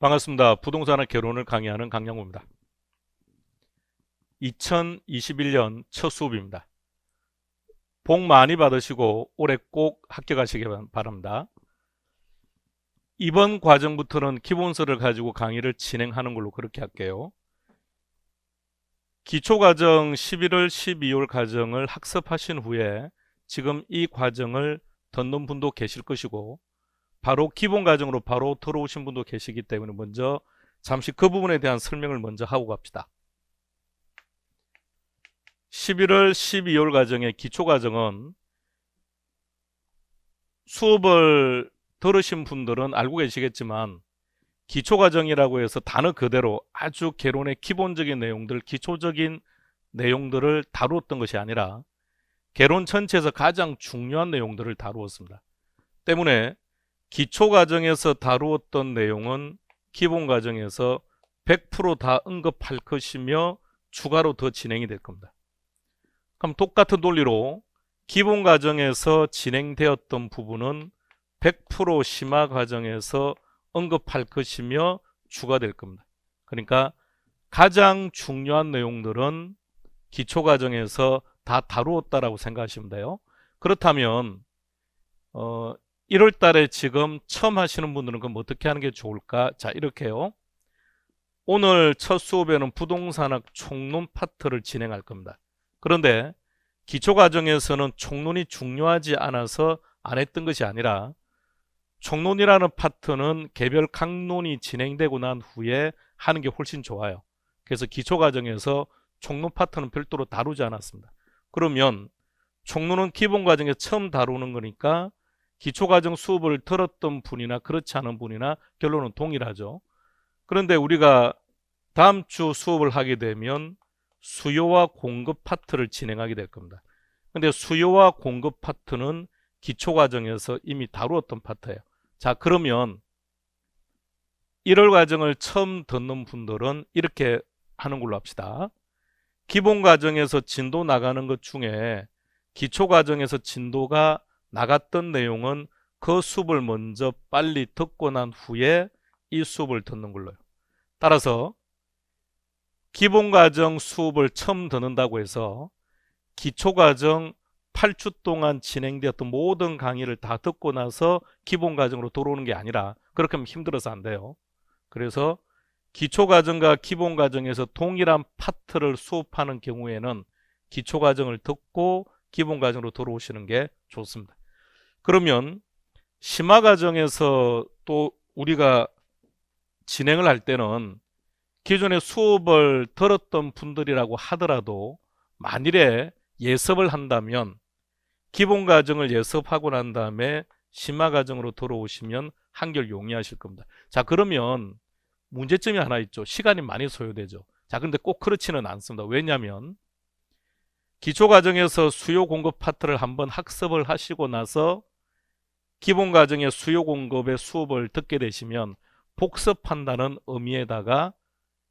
반갑습니다. 부동산의 결혼을 강의하는 강영호입니다 2021년 첫 수업입니다. 복 많이 받으시고 올해 꼭합격하시길 바랍니다. 이번 과정부터는 기본서를 가지고 강의를 진행하는 걸로 그렇게 할게요. 기초과정 11월, 12월 과정을 학습하신 후에 지금 이 과정을 듣는 분도 계실 것이고 바로 기본 과정으로 바로 들어오신 분도 계시기 때문에 먼저 잠시 그 부분에 대한 설명을 먼저 하고 갑시다. 11월, 12월 과정의 기초 과정은 수업을 들으신 분들은 알고 계시겠지만 기초 과정이라고 해서 단어 그대로 아주 개론의 기본적인 내용들, 기초적인 내용들을 다루었던 것이 아니라 개론 전체에서 가장 중요한 내용들을 다루었습니다. 때문에 기초과정에서 다루었던 내용은 기본과정에서 100%다 언급할 것이며 추가로 더 진행이 될 겁니다. 그럼 똑같은 논리로 기본과정에서 진행되었던 부분은 100% 심화과정에서 언급할 것이며 추가될 겁니다. 그러니까 가장 중요한 내용들은 기초과정에서 다 다루었다라고 생각하시면 돼요. 그렇다면 어, 1월 달에 지금 처음 하시는 분들은 그럼 어떻게 하는 게 좋을까? 자, 이렇게요. 오늘 첫 수업에는 부동산학 총론 파트를 진행할 겁니다. 그런데 기초과정에서는 총론이 중요하지 않아서 안 했던 것이 아니라 총론이라는 파트는 개별 강론이 진행되고 난 후에 하는 게 훨씬 좋아요. 그래서 기초과정에서 총론 파트는 별도로 다루지 않았습니다. 그러면 총론은 기본과정에 처음 다루는 거니까 기초과정 수업을 들었던 분이나 그렇지 않은 분이나 결론은 동일하죠. 그런데 우리가 다음 주 수업을 하게 되면 수요와 공급 파트를 진행하게 될 겁니다. 근데 수요와 공급 파트는 기초과정에서 이미 다루었던 파트예요. 자 그러면 1월 과정을 처음 듣는 분들은 이렇게 하는 걸로 합시다. 기본 과정에서 진도 나가는 것 중에 기초 과정에서 진도가 나갔던 내용은 그 수업을 먼저 빨리 듣고 난 후에 이 수업을 듣는 걸로요. 따라서 기본과정 수업을 처음 듣는다고 해서 기초과정 8주 동안 진행되었던 모든 강의를 다 듣고 나서 기본과정으로 돌아오는 게 아니라 그렇게 하면 힘들어서 안 돼요. 그래서 기초과정과 기본과정에서 동일한 파트를 수업하는 경우에는 기초과정을 듣고 기본과정으로 돌아오시는 게 좋습니다. 그러면 심화 과정에서 또 우리가 진행을 할 때는 기존에 수업을 들었던 분들이라고 하더라도 만일에 예습을 한다면 기본 과정을 예습하고 난 다음에 심화 과정으로 들어오시면 한결 용이하실 겁니다. 자 그러면 문제점이 하나 있죠. 시간이 많이 소요되죠. 자 근데 꼭 그렇지는 않습니다. 왜냐하면 기초 과정에서 수요 공급 파트를 한번 학습을 하시고 나서 기본 과정의 수요 공급의 수업을 듣게 되시면 복습한다는 의미에다가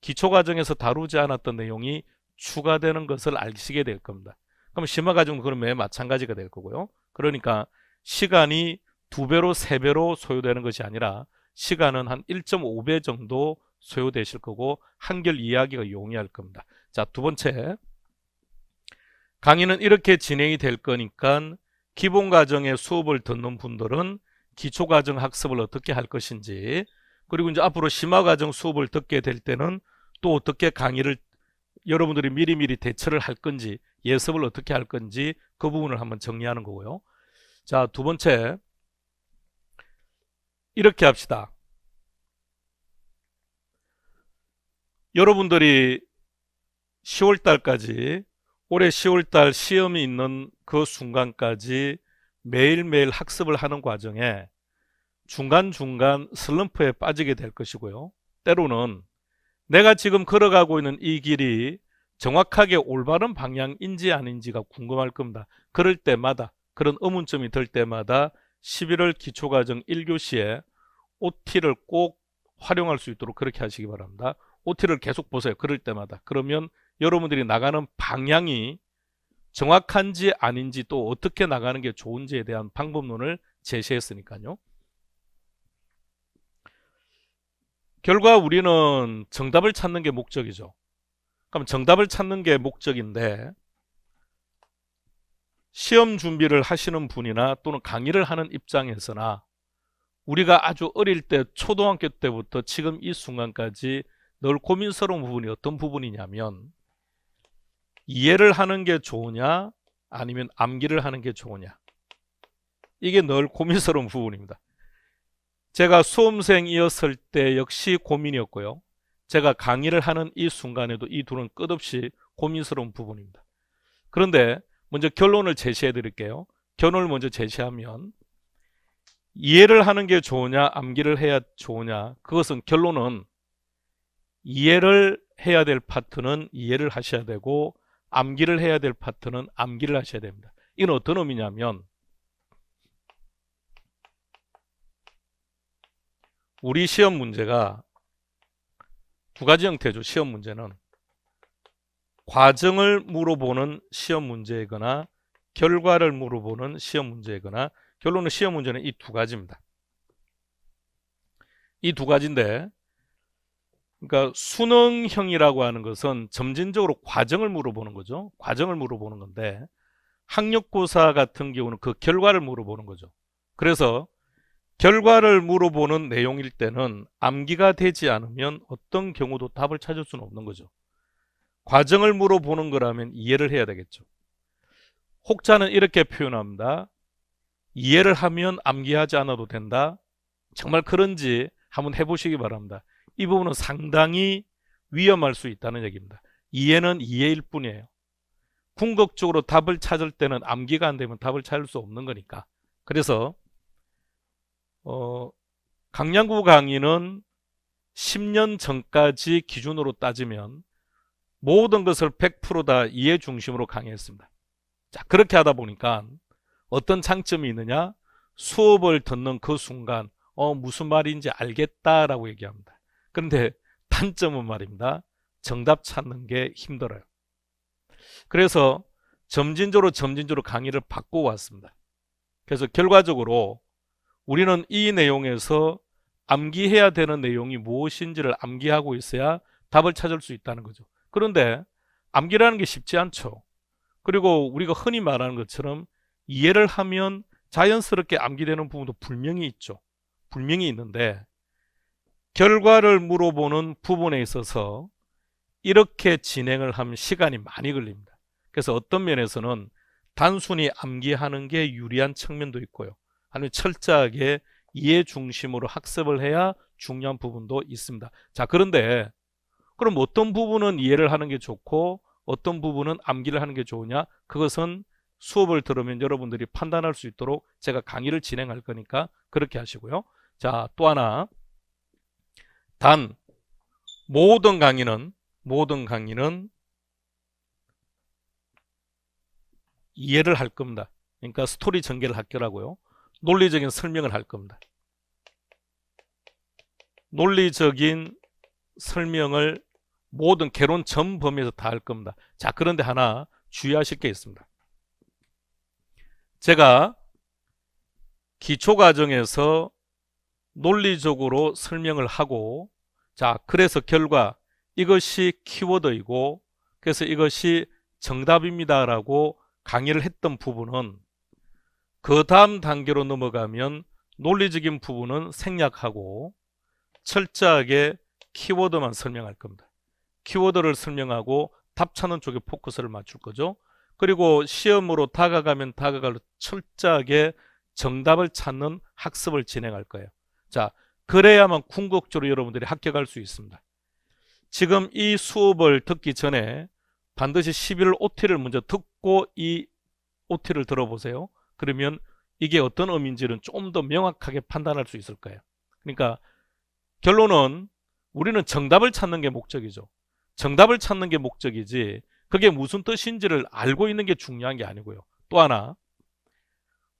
기초 과정에서 다루지 않았던 내용이 추가되는 것을 알시게될 겁니다. 그럼 심화 과정은 그러면 마찬가지가 될 거고요. 그러니까 시간이 두 배로 세 배로 소요되는 것이 아니라 시간은 한 1.5배 정도 소요되실 거고 한결 이해하기가 용이할 겁니다. 자, 두 번째 강의는 이렇게 진행이 될 거니까 기본과정의 수업을 듣는 분들은 기초과정 학습을 어떻게 할 것인지 그리고 이제 앞으로 심화과정 수업을 듣게 될 때는 또 어떻게 강의를 여러분들이 미리미리 대처를 할 건지 예습을 어떻게 할 건지 그 부분을 한번 정리하는 거고요 자 두 번째 이렇게 합시다 여러분들이 10월달까지 올해 10월달 시험이 있는 그 순간까지 매일매일 학습을 하는 과정에 중간중간 슬럼프에 빠지게 될 것이고요. 때로는 내가 지금 걸어가고 있는 이 길이 정확하게 올바른 방향인지 아닌지가 궁금할 겁니다. 그럴 때마다 그런 의문점이 들 때마다 11월 기초과정 1교시에 OT를 꼭 활용할 수 있도록 그렇게 하시기 바랍니다. OT를 계속 보세요. 그럴 때마다. 그러면 여러분들이 나가는 방향이 정확한지 아닌지 또 어떻게 나가는 게 좋은지에 대한 방법론을 제시했으니까요. 결과 우리는 정답을 찾는 게 목적이죠. 그럼 정답을 찾는 게 목적인데 시험 준비를 하시는 분이나 또는 강의를 하는 입장에서나 우리가 아주 어릴 때 초등학교 때부터 지금 이 순간까지 늘 고민스러운 부분이 어떤 부분이냐면 이해를 하는 게 좋으냐 아니면 암기를 하는 게 좋으냐 이게 늘 고민스러운 부분입니다 제가 수험생이었을 때 역시 고민이었고요 제가 강의를 하는 이 순간에도 이 둘은 끝없이 고민스러운 부분입니다 그런데 먼저 결론을 제시해 드릴게요 결론을 먼저 제시하면 이해를 하는 게 좋으냐 암기를 해야 좋으냐 그것은 결론은 이해를 해야 될 파트는 이해를 하셔야 되고 암기를 해야 될 파트는 암기를 하셔야 됩니다. 이건 어떤 의미냐면 우리 시험 문제가 두 가지 형태죠. 시험 문제는 과정을 물어보는 시험 문제이거나 결과를 물어보는 시험 문제이거나 결론은 시험 문제는 이 두 가지입니다. 이 두 가지인데 그러니까 수능형이라고 하는 것은 점진적으로 과정을 물어보는 거죠. 과정을 물어보는 건데 학력고사 같은 경우는 그 결과를 물어보는 거죠. 그래서 결과를 물어보는 내용일 때는 암기가 되지 않으면 어떤 경우도 답을 찾을 수는 없는 거죠. 과정을 물어보는 거라면 이해를 해야 되겠죠. 혹자는 이렇게 표현합니다. 이해를 하면 암기하지 않아도 된다. 정말 그런지 한번 해보시기 바랍니다. 이 부분은 상당히 위험할 수 있다는 얘기입니다. 이해는 이해일 뿐이에요. 궁극적으로 답을 찾을 때는 암기가 안 되면 답을 찾을 수 없는 거니까. 그래서 어, 강양구 강의는 10년 전까지 기준으로 따지면 모든 것을 100%다 이해 중심으로 강의했습니다. 자 그렇게 하다 보니까 어떤 장점이 있느냐 수업을 듣는 그 순간 어 무슨 말인지 알겠다라고 얘기합니다. 그런데 단점은 말입니다. 정답 찾는 게 힘들어요. 그래서 점진적으로 점진적으로 강의를 받고 왔습니다. 그래서 결과적으로 우리는 이 내용에서 암기해야 되는 내용이 무엇인지를 암기하고 있어야 답을 찾을 수 있다는 거죠. 그런데 암기라는 게 쉽지 않죠. 그리고 우리가 흔히 말하는 것처럼 이해를 하면 자연스럽게 암기되는 부분도 분명히 있죠. 분명히 있는데 결과를 물어보는 부분에 있어서 이렇게 진행을 하면 시간이 많이 걸립니다. 그래서 어떤 면에서는 단순히 암기하는 게 유리한 측면도 있고요. 아니면 철저하게 이해 중심으로 학습을 해야 중요한 부분도 있습니다. 자, 그런데 그럼 어떤 부분은 이해를 하는 게 좋고 어떤 부분은 암기를 하는 게 좋으냐? 그것은 수업을 들으면 여러분들이 판단할 수 있도록 제가 강의를 진행할 거니까 그렇게 하시고요. 자, 또 하나 단 모든 강의는 모든 강의는 이해를 할 겁니다. 그러니까 스토리 전개를 할거라고요 논리적인 설명을 할 겁니다. 논리적인 설명을 모든 개론 전 범위에서 다 할 겁니다. 자, 그런데 하나 주의하실 게 있습니다. 제가 기초 과정에서 논리적으로 설명을 하고 자, 그래서 결과 이것이 키워드이고 그래서 이것이 정답입니다라고 강의를 했던 부분은 그 다음 단계로 넘어가면 논리적인 부분은 생략하고 철저하게 키워드만 설명할 겁니다. 키워드를 설명하고 답찾는 쪽에 포커스를 맞출 거죠. 그리고 시험으로 다가가면 다가갈로 철저하게 정답을 찾는 학습을 진행할 거예요. 자, 그래야만 궁극적으로 여러분들이 합격할 수 있습니다. 지금 이 수업을 듣기 전에 반드시 11월 OT를 먼저 듣고 이 OT를 들어보세요. 그러면 이게 어떤 의미인지는 좀 더 명확하게 판단할 수 있을 거예요. 그러니까 결론은 우리는 정답을 찾는 게 목적이죠. 정답을 찾는 게 목적이지 그게 무슨 뜻인지를 알고 있는 게 중요한 게 아니고요. 또 하나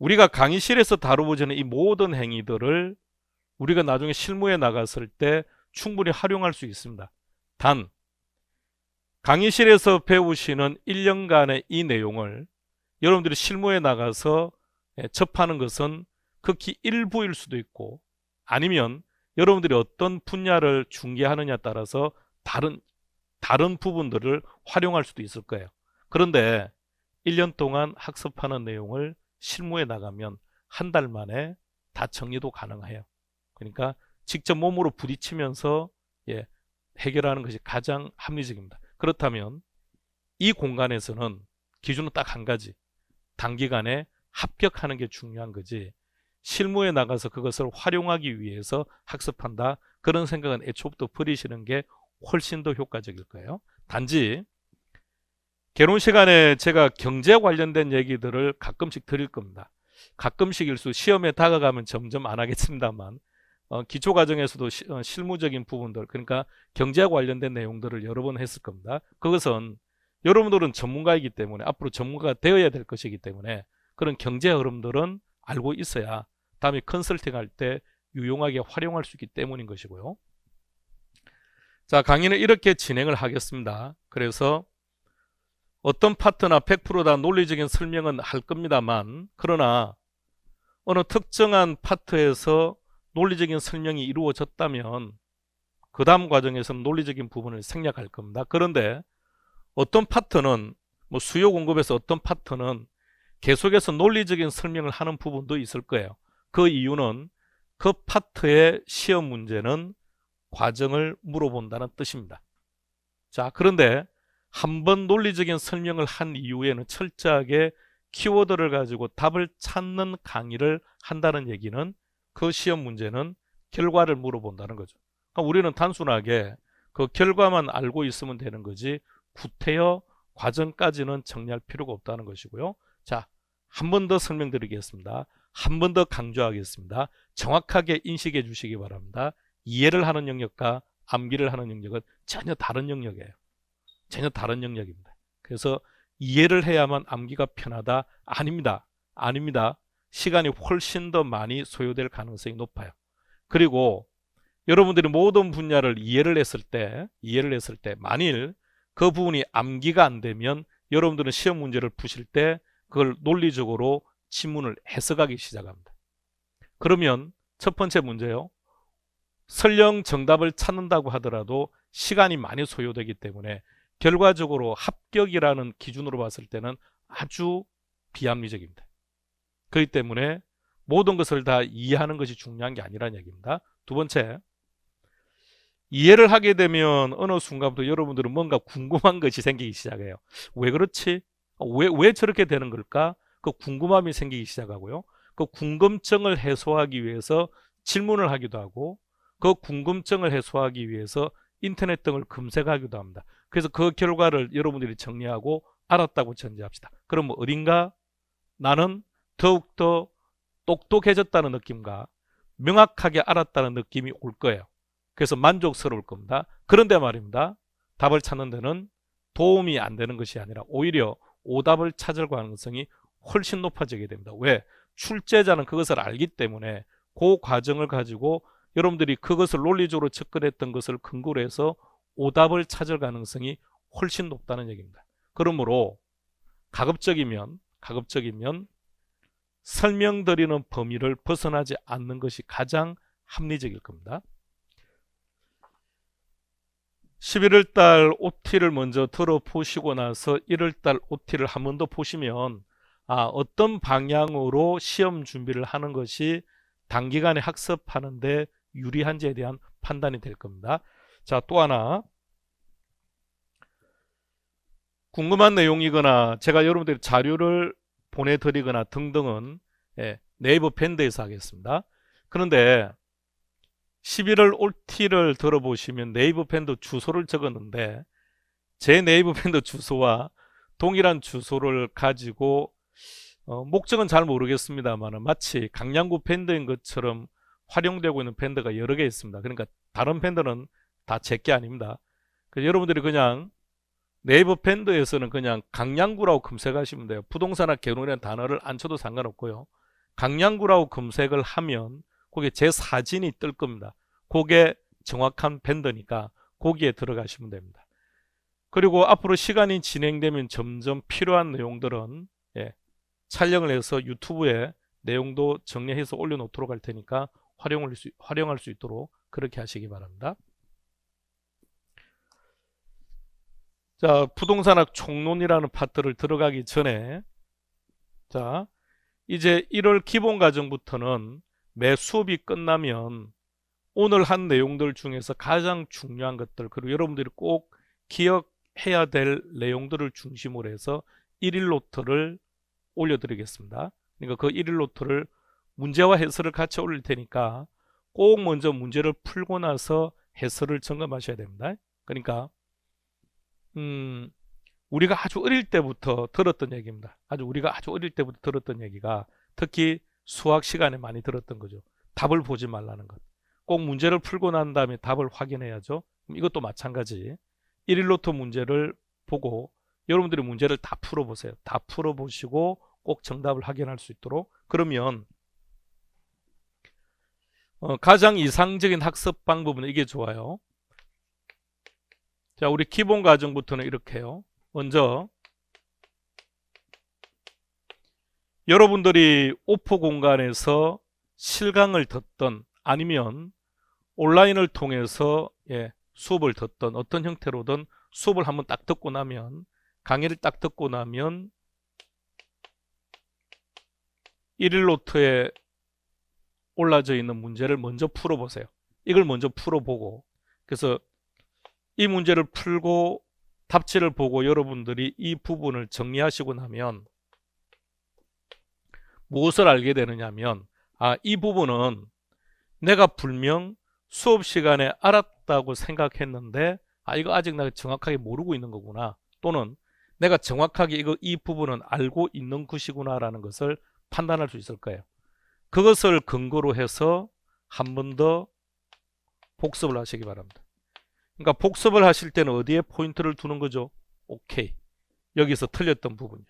우리가 강의실에서 다루어지는 이 모든 행위들을 우리가 나중에 실무에 나갔을 때 충분히 활용할 수 있습니다. 단 강의실에서 배우시는 1년간의 이 내용을 여러분들이 실무에 나가서 예, 접하는 것은 극히 일부일 수도 있고 아니면 여러분들이 어떤 분야를 중개하느냐에 따라서 다른 다른 부분들을 활용할 수도 있을 거예요. 그런데 1년 동안 학습하는 내용을 실무에 나가면 한 달 만에 다 정리도 가능해요. 그러니까 직접 몸으로 부딪히면서 예, 해결하는 것이 가장 합리적입니다. 그렇다면 이 공간에서는 기준은 딱 한 가지. 단기간에 합격하는 게 중요한 거지. 실무에 나가서 그것을 활용하기 위해서 학습한다. 그런 생각은 애초부터 버리시는 게 훨씬 더 효과적일 거예요. 단지 개론 시간에 제가 경제 관련된 얘기들을 가끔씩 드릴 겁니다. 가끔씩일수 시험에 다가가면 점점 안 하겠습니다만 어, 기초 과정에서도 시, 어, 실무적인 부분들 그러니까 경제와 관련된 내용들을 여러 번 했을 겁니다. 그것은 여러분들은 전문가이기 때문에 앞으로 전문가가 되어야 될 것이기 때문에 그런 경제 흐름들은 알고 있어야 다음에 컨설팅할 때 유용하게 활용할 수 있기 때문인 것이고요. 자 강의는 이렇게 진행을 하겠습니다. 그래서 어떤 파트나 100%다 논리적인 설명은 할 겁니다만 그러나 어느 특정한 파트에서 논리적인 설명이 이루어졌다면 그 다음 과정에서는 논리적인 부분을 생략할 겁니다. 그런데 어떤 파트는 뭐 수요 공급에서 어떤 파트는 계속해서 논리적인 설명을 하는 부분도 있을 거예요. 그 이유는 그 파트의 시험 문제는 과정을 물어본다는 뜻입니다. 자 그런데 한 번 논리적인 설명을 한 이후에는 철저하게 키워드를 가지고 답을 찾는 강의를 한다는 얘기는 그 시험 문제는 결과를 물어본다는 거죠. 그러니까 우리는 단순하게 그 결과만 알고 있으면 되는 거지 구태여 과정까지는 정리할 필요가 없다는 것이고요. 자, 한 번 더 설명드리겠습니다. 한 번 더 강조하겠습니다. 정확하게 인식해 주시기 바랍니다. 이해를 하는 영역과 암기를 하는 영역은 전혀 다른 영역이에요. 전혀 다른 영역입니다. 그래서 이해를 해야만 암기가 편하다? 아닙니다. 아닙니다. 시간이 훨씬 더 많이 소요될 가능성이 높아요. 그리고 여러분들이 모든 분야를 이해를 했을 때 이해를 했을 때 만일 그 부분이 암기가 안 되면 여러분들은 시험 문제를 푸실 때 그걸 논리적으로 지문을 해석하기 시작합니다. 그러면 첫 번째 문제요. 설령 정답을 찾는다고 하더라도 시간이 많이 소요되기 때문에 결과적으로 합격이라는 기준으로 봤을 때는 아주 비합리적입니다. 그렇기 때문에 모든 것을 다 이해하는 것이 중요한 게 아니라는 얘기입니다. 두 번째, 이해를 하게 되면 어느 순간부터 여러분들은 뭔가 궁금한 것이 생기기 시작해요. 왜 그렇지? 왜, 왜 저렇게 되는 걸까? 그 궁금함이 생기기 시작하고요. 그 궁금증을 해소하기 위해서 질문을 하기도 하고 그 궁금증을 해소하기 위해서 인터넷 등을 검색하기도 합니다. 그래서 그 결과를 여러분들이 정리하고 알았다고 전제합시다. 그럼 뭐 어딘가 나는 더욱더 똑똑해졌다는 느낌과 명확하게 알았다는 느낌이 올 거예요. 그래서 만족스러울 겁니다. 그런데 말입니다. 답을 찾는 데는 도움이 안 되는 것이 아니라 오히려 오답을 찾을 가능성이 훨씬 높아지게 됩니다. 왜? 출제자는 그것을 알기 때문에 그 과정을 가지고 여러분들이 그것을 논리적으로 접근했던 것을 근거로 해서 오답을 찾을 가능성이 훨씬 높다는 얘기입니다. 그러므로 가급적이면 가급적이면 설명드리는 범위를 벗어나지 않는 것이 가장 합리적일 겁니다. 11월달 OT를 먼저 들어보시고 나서 1월달 OT를 한 번 더 보시면 아, 어떤 방향으로 시험 준비를 하는 것이 단기간에 학습하는데 유리한지에 대한 판단이 될 겁니다. 자, 또 하나 궁금한 내용이거나 제가 여러분들이 자료를 보내드리거나 등등은 예, 네이버 밴드에서 하겠습니다. 그런데 11월 올티를 들어보시면 네이버 밴드 주소를 적었는데 제 네이버 밴드 주소와 동일한 주소를 가지고 어, 목적은 잘 모르겠습니다만 마치 강양구 밴드인 것처럼 활용되고 있는 밴드가 여러 개 있습니다. 그러니까 다른 밴드는 다 제게 아닙니다. 여러분들이 그냥 네이버 밴드에서는 그냥 강양구라고 검색하시면 돼요. 부동산학 개론이라는 단어를 안 쳐도 상관없고요. 강양구라고 검색을 하면 거기에 제 사진이 뜰 겁니다. 그게 정확한 밴드니까 거기에 들어가시면 됩니다. 그리고 앞으로 시간이 진행되면 점점 필요한 내용들은 예, 촬영을 해서 유튜브에 내용도 정리해서 올려놓도록 할 테니까 활용할 수, 활용할 수 있도록 그렇게 하시기 바랍니다. 자, 부동산학 총론이라는 파트를 들어가기 전에 자, 이제 1월 기본 과정부터는 매 수업이 끝나면 오늘 한 내용들 중에서 가장 중요한 것들 그리고 여러분들이 꼭 기억해야 될 내용들을 중심으로 해서 1일 노트를 올려드리겠습니다. 그러니까 그 1일 노트를 문제와 해설을 같이 올릴 테니까 꼭 먼저 문제를 풀고 나서 해설을 점검하셔야 됩니다. 그러니까 음, 우리가 아주 어릴 때부터 들었던 얘기입니다. 아주 우리가 아주 어릴 때부터 들었던 얘기가 특히 수학 시간에 많이 들었던 거죠. 답을 보지 말라는 것. 꼭 문제를 풀고 난 다음에 답을 확인해야죠. 이것도 마찬가지. 1일로트 문제를 보고 여러분들이 문제를 다 풀어보세요. 다 풀어보시고 꼭 정답을 확인할 수 있도록 그러면 어, 가장 이상적인 학습 방법은 이게 좋아요. 자, 우리 기본 과정부터는 이렇게요. 먼저 여러분들이 오프 공간에서 실강을 듣던 아니면 온라인을 통해서 예, 수업을 듣던 어떤 형태로든 수업을 한번 딱 듣고 나면 강의를 딱 듣고 나면 1일 노트에 올라져 있는 문제를 먼저 풀어보세요. 이걸 먼저 풀어보고 그래서 이 문제를 풀고 답지를 보고 여러분들이 이 부분을 정리하시고 나면 무엇을 알게 되느냐면 아, 이 부분은 내가 분명 수업 시간에 알았다고 생각했는데 아 이거 아직 내가 정확하게 모르고 있는 거구나 또는 내가 정확하게 이거 이 부분은 알고 있는 것이구나라는 것을 판단할 수 있을 거예요. 그것을 근거로 해서 한 번 더 복습을 하시기 바랍니다. 그러니까 복습을 하실 때는 어디에 포인트를 두는 거죠? 오케이. 여기서 틀렸던 부분이요.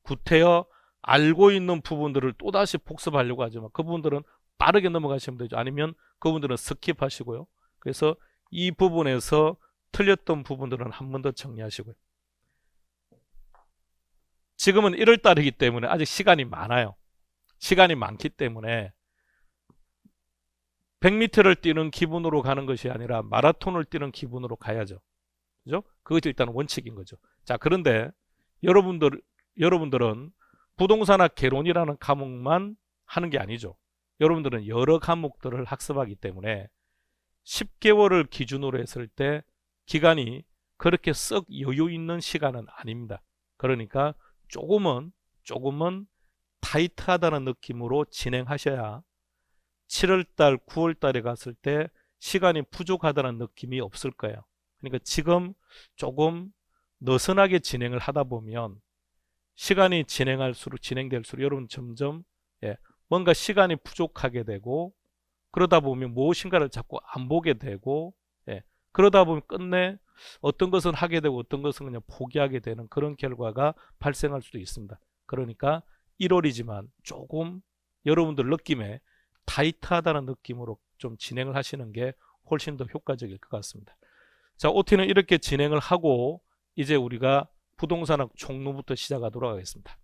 구태여 알고 있는 부분들을 또다시 복습하려고 하지만 그분들은 빠르게 넘어가시면 되죠. 아니면 그분들은 스킵하시고요. 그래서 이 부분에서 틀렸던 부분들은 한 번 더 정리하시고요. 지금은 1월달이기 때문에 아직 시간이 많아요. 시간이 많기 때문에 100m를 뛰는 기분으로 가는 것이 아니라 마라톤을 뛰는 기분으로 가야죠. 그죠? 그것도 일단 원칙인 거죠. 자, 그런데 여러분들 여러분들은 부동산학 개론이라는 과목만 하는 게 아니죠. 여러분들은 여러 과목들을 학습하기 때문에 10개월을 기준으로 했을 때 기간이 그렇게 썩 여유 있는 시간은 아닙니다. 그러니까 조금은 조금은 타이트하다는 느낌으로 진행하셔야 7월달, 9월달에 갔을 때 시간이 부족하다는 느낌이 없을 거예요. 그러니까 지금 조금 느슨하게 진행을 하다 보면 시간이 진행할수록 진행될수록 여러분 점점 예, 뭔가 시간이 부족하게 되고 그러다 보면 무엇인가를 뭐 자꾸 안 보게 되고 예, 그러다 보면 끝내 어떤 것은 하게 되고 어떤 것은 그냥 포기하게 되는 그런 결과가 발생할 수도 있습니다. 그러니까 1월이지만 조금 여러분들 느낌에 타이트하다는 느낌으로 좀 진행을 하시는 게 훨씬 더 효과적일 것 같습니다. 자, OT는 이렇게 진행을 하고 이제 우리가 부동산학 종로부터 시작하도록 하겠습니다.